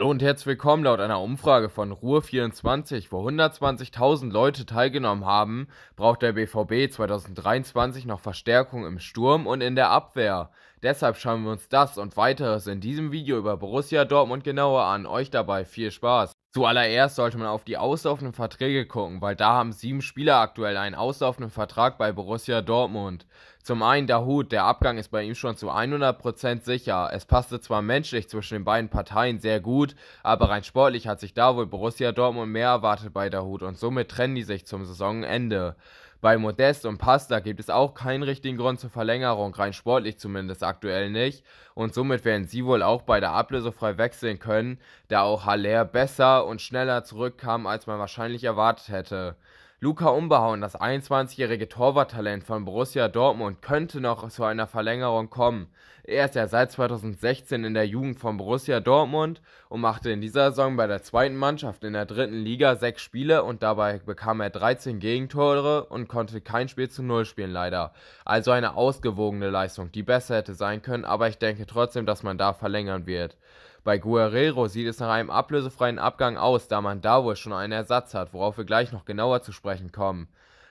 Hallo und herzlich willkommen. Laut einer Umfrage von Ruhr24, wo 120.000 Leute teilgenommen haben, braucht der BVB 2023 noch Verstärkung im Sturm und in der Abwehr. Deshalb schauen wir uns das und weiteres in diesem Video über Borussia Dortmund genauer an. Euch dabei viel Spaß. Zuallererst sollte man auf die auslaufenden Verträge gucken, weil da haben sieben Spieler aktuell einen auslaufenden Vertrag bei Borussia Dortmund. Zum einen Dahut, der Abgang ist bei ihm schon zu 100% sicher. Es passte zwar menschlich zwischen den beiden Parteien sehr gut, aber rein sportlich hat sich da wohl Borussia Dortmund mehr erwartet bei Dahut und somit trennen die sich zum Saisonende. Bei Modest und Pasta gibt es auch keinen richtigen Grund zur Verlängerung, rein sportlich zumindest aktuell nicht. Und somit werden sie wohl auch bei der Ablöse frei wechseln können, da auch Haller besser und schneller zurückkam, als man wahrscheinlich erwartet hätte. Luca Umbauen, das 21-jährige Torwarttalent von Borussia Dortmund, könnte noch zu einer Verlängerung kommen. Er ist ja seit 2016 in der Jugend von Borussia Dortmund und machte in dieser Saison bei der zweiten Mannschaft in der dritten Liga sechs Spiele und dabei bekam er 13 Gegentore und konnte kein Spiel zu Null spielen, leider. Also eine ausgewogene Leistung, die besser hätte sein können, aber ich denke trotzdem, dass man da verlängern wird. Bei Guerrero sieht es nach einem ablösefreien Abgang aus, da man da wohl schon einen Ersatz hat, worauf wir gleich noch genauer zu sprechen kommen.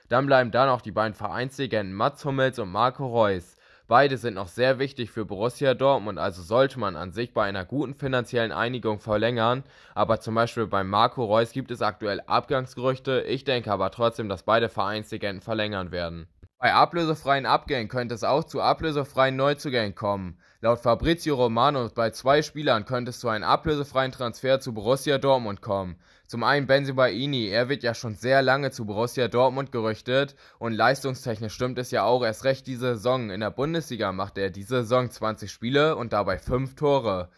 Dann bleiben da noch die beiden Vereinslegenden Mats Hummels und Marco Reus. Beide sind noch sehr wichtig für Borussia Dortmund, also sollte man an sich bei einer guten finanziellen Einigung verlängern. Aber zum Beispiel bei Marco Reus gibt es aktuell Abgangsgerüchte. Ich denke aber trotzdem, dass beide Vereinslegenden verlängern werden. Bei ablösefreien Abgängen könnte es auch zu ablösefreien Neuzugängen kommen. Laut Fabrizio Romano bei zwei Spielern könnte es zu einem ablösefreien Transfer zu Borussia Dortmund kommen. Zum einen Benzema Ini, er wird ja schon sehr lange zu Borussia Dortmund gerüchtet und leistungstechnisch stimmt es ja auch erst recht diese Saison. In der Bundesliga macht er diese Saison 20 Spiele und dabei 5 Tore.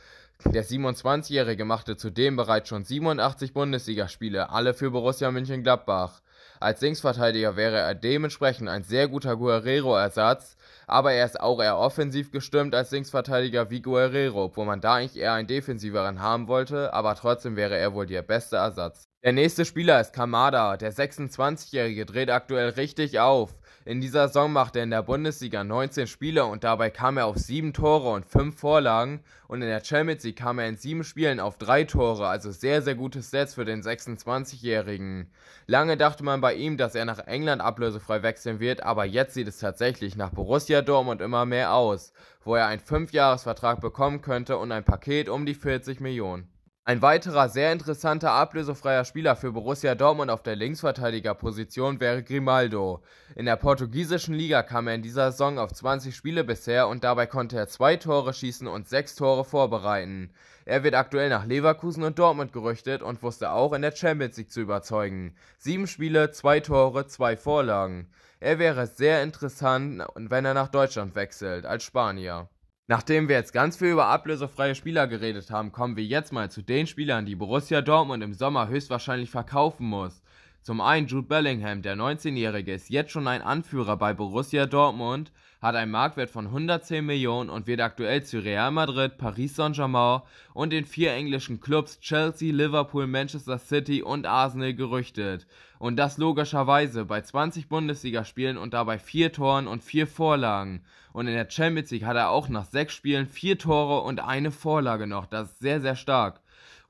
Der 27-Jährige machte zudem bereits schon 87 Bundesligaspiele, alle für Borussia München-Gladbach. Als Linksverteidiger wäre er dementsprechend ein sehr guter Guerrero-Ersatz, aber er ist auch eher offensiv gestimmt als Linksverteidiger wie Guerrero, wo man da eigentlich eher einen defensiveren haben wollte, aber trotzdem wäre er wohl der beste Ersatz. Der nächste Spieler ist Kamada. Der 26-Jährige dreht aktuell richtig auf. In dieser Saison macht er in der Bundesliga 19 Spiele und dabei kam er auf 7 Tore und 5 Vorlagen. Und in der Champions League kam er in 7 Spielen auf 3 Tore, also sehr, sehr gutes Set für den 26-Jährigen. Lange dachte man bei ihm, dass er nach England ablösefrei wechseln wird, aber jetzt sieht es tatsächlich nach Borussia Dortmund immer mehr aus, wo er einen 5-Jahres-Vertrag bekommen könnte und ein Paket um die 40 Millionen. Ein weiterer sehr interessanter ablösefreier Spieler für Borussia Dortmund auf der Linksverteidigerposition wäre Grimaldo. In der portugiesischen Liga kam er in dieser Saison auf 20 Spiele bisher und dabei konnte er zwei Tore schießen und sechs Tore vorbereiten. Er wird aktuell nach Leverkusen und Dortmund gerüchtet und wusste auch in der Champions League zu überzeugen. Sieben Spiele, zwei Tore, zwei Vorlagen. Er wäre sehr interessant, wenn er nach Deutschland wechselt, als Spanier. Nachdem wir jetzt ganz viel über ablösefreie Spieler geredet haben, kommen wir jetzt mal zu den Spielern, die Borussia Dortmund im Sommer höchstwahrscheinlich verkaufen muss. Zum einen Jude Bellingham, der 19-Jährige, ist jetzt schon ein Anführer bei Borussia Dortmund, hat einen Marktwert von 110 Millionen und wird aktuell zu Real Madrid, Paris Saint-Germain und den vier englischen Clubs Chelsea, Liverpool, Manchester City und Arsenal gerüchtet. Und das logischerweise bei 20 Bundesligaspielen und dabei vier Toren und vier Vorlagen. Und in der Champions League hat er auch nach sechs Spielen vier Tore und eine Vorlage noch. Das ist sehr, sehr stark.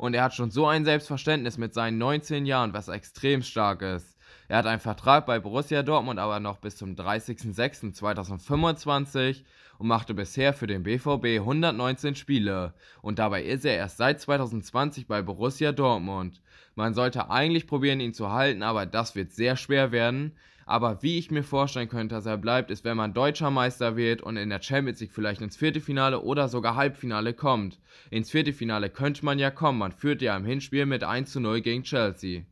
Und er hat schon so ein Selbstverständnis mit seinen 19 Jahren, was extrem stark ist. Er hat einen Vertrag bei Borussia Dortmund aber noch bis zum 30.06.2025 und machte bisher für den BVB 119 Spiele. Und dabei ist er erst seit 2020 bei Borussia Dortmund. Man sollte eigentlich probieren, ihn zu halten, aber das wird sehr schwer werden. Aber wie ich mir vorstellen könnte, dass er bleibt, ist, wenn man deutscher Meister wird und in der Champions League vielleicht ins Viertelfinale oder sogar Halbfinale kommt. Ins Viertelfinale könnte man ja kommen, man führt ja im Hinspiel mit 1 zu 0 gegen Chelsea.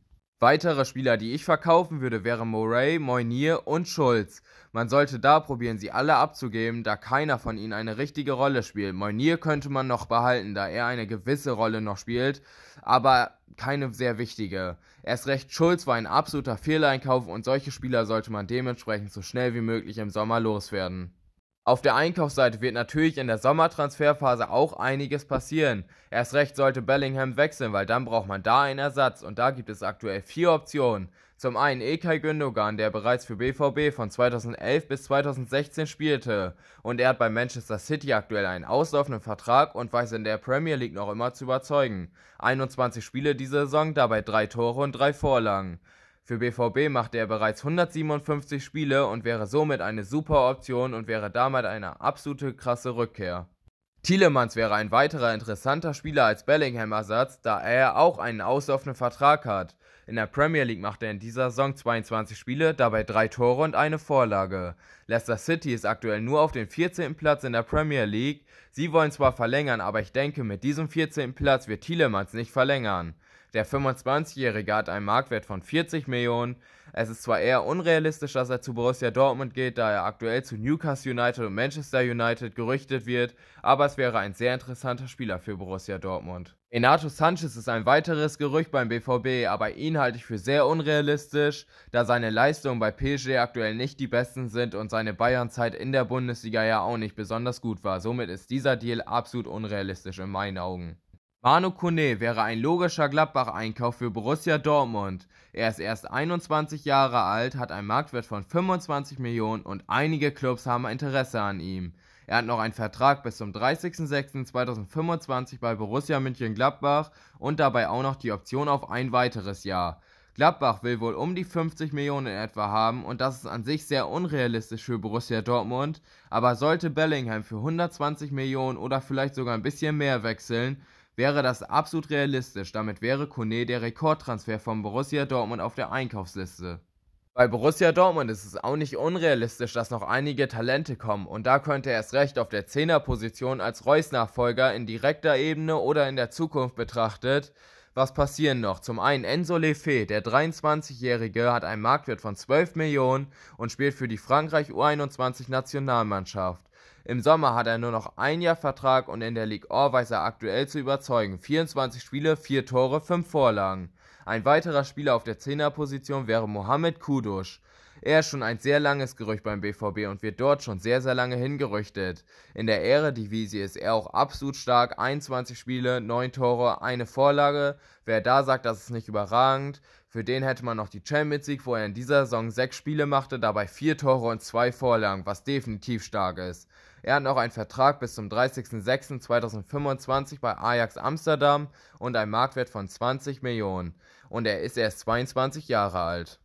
Weitere Spieler, die ich verkaufen würde, wären Moray, Moinier und Schulz. Man sollte da probieren, sie alle abzugeben, da keiner von ihnen eine richtige Rolle spielt. Moinier könnte man noch behalten, da er eine gewisse Rolle noch spielt, aber keine sehr wichtige. Erst recht Schulz war ein absoluter Fehleinkauf und solche Spieler sollte man dementsprechend so schnell wie möglich im Sommer loswerden. Auf der Einkaufsseite wird natürlich in der Sommertransferphase auch einiges passieren. Erst recht sollte Bellingham wechseln, weil dann braucht man da einen Ersatz und da gibt es aktuell vier Optionen. Zum einen Ekay Gündogan, der bereits für BVB von 2011 bis 2016 spielte und er hat bei Manchester City aktuell einen auslaufenden Vertrag und weiß in der Premier League noch immer zu überzeugen. 21 Spiele diese Saison, dabei drei Tore und drei Vorlagen. Für BVB machte er bereits 157 Spiele und wäre somit eine super Option und wäre damit eine absolute krasse Rückkehr. Thielemanns wäre ein weiterer interessanter Spieler als Bellingham-Ersatz, da er auch einen auslaufenden Vertrag hat. In der Premier League machte er in dieser Saison 22 Spiele, dabei drei Tore und eine Vorlage. Leicester City ist aktuell nur auf dem 14. Platz in der Premier League. Sie wollen zwar verlängern, aber ich denke, mit diesem 14. Platz wird Thielemanns nicht verlängern. Der 25-Jährige hat einen Marktwert von 40 Millionen. Es ist zwar eher unrealistisch, dass er zu Borussia Dortmund geht, da er aktuell zu Newcastle United und Manchester United gerüchtet wird, aber es wäre ein sehr interessanter Spieler für Borussia Dortmund. Enato Sanchez ist ein weiteres Gerücht beim BVB, aber ihn halte ich für sehr unrealistisch, da seine Leistungen bei PSG aktuell nicht die besten sind und seine Bayernzeit in der Bundesliga ja auch nicht besonders gut war. Somit ist dieser Deal absolut unrealistisch in meinen Augen. Manu Kone wäre ein logischer Gladbach-Einkauf für Borussia Dortmund. Er ist erst 21 Jahre alt, hat einen Marktwert von 25 Millionen und einige Clubs haben Interesse an ihm. Er hat noch einen Vertrag bis zum 30.06.2025 bei Borussia München-Gladbach und dabei auch noch die Option auf ein weiteres Jahr. Gladbach will wohl um die 50 Millionen in etwa haben und das ist an sich sehr unrealistisch für Borussia Dortmund, aber sollte Bellingham für 120 Millionen oder vielleicht sogar ein bisschen mehr wechseln, wäre das absolut realistisch. Damit wäre Kone der Rekordtransfer von Borussia Dortmund auf der Einkaufsliste. Bei Borussia Dortmund ist es auch nicht unrealistisch, dass noch einige Talente kommen und da könnte er erst recht auf der Zehnerposition als Reus-Nachfolger in direkter Ebene oder in der Zukunft betrachtet. Was passieren noch? Zum einen Enzo Lefe, der 23-Jährige, hat einen Marktwert von 12 Millionen und spielt für die Frankreich U21-Nationalmannschaft. Im Sommer hat er nur noch ein Jahr Vertrag und in der League All weiß er aktuell zu überzeugen. 24 Spiele, 4 Tore, 5 Vorlagen. Ein weiterer Spieler auf der 10er-Position wäre Mohamed Kudusch. Er ist schon ein sehr langes Gerücht beim BVB und wird dort schon sehr, sehr lange hingerüchtet. In der Eredivisie ist er auch absolut stark. 21 Spiele, 9 Tore, eine Vorlage. Wer da sagt, das ist nicht überragend, für den hätte man noch die Champions League, wo er in dieser Saison 6 Spiele machte, dabei 4 Tore und 2 Vorlagen, was definitiv stark ist. Er hat noch einen Vertrag bis zum 30.06.2025 bei Ajax Amsterdam und einen Marktwert von 20 Millionen. Und er ist erst 22 Jahre alt.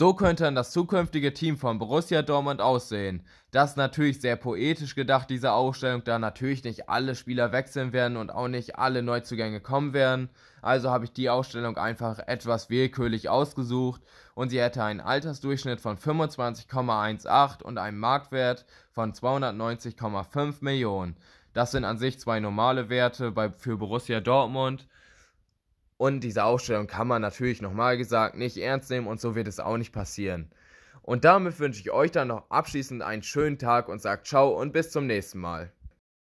So könnte dann das zukünftige Team von Borussia Dortmund aussehen. Das ist natürlich sehr poetisch gedacht, diese Ausstellung, da natürlich nicht alle Spieler wechseln werden und auch nicht alle Neuzugänge kommen werden. Also habe ich die Ausstellung einfach etwas willkürlich ausgesucht und sie hätte einen Altersdurchschnitt von 25,18 und einen Marktwert von 290,5 Millionen. Das sind an sich zwei normale Werte bei, für Borussia Dortmund. Und diese Aufstellung kann man natürlich nochmal gesagt nicht ernst nehmen und so wird es auch nicht passieren. Und damit wünsche ich euch dann noch abschließend einen schönen Tag und sagt ciao und bis zum nächsten Mal.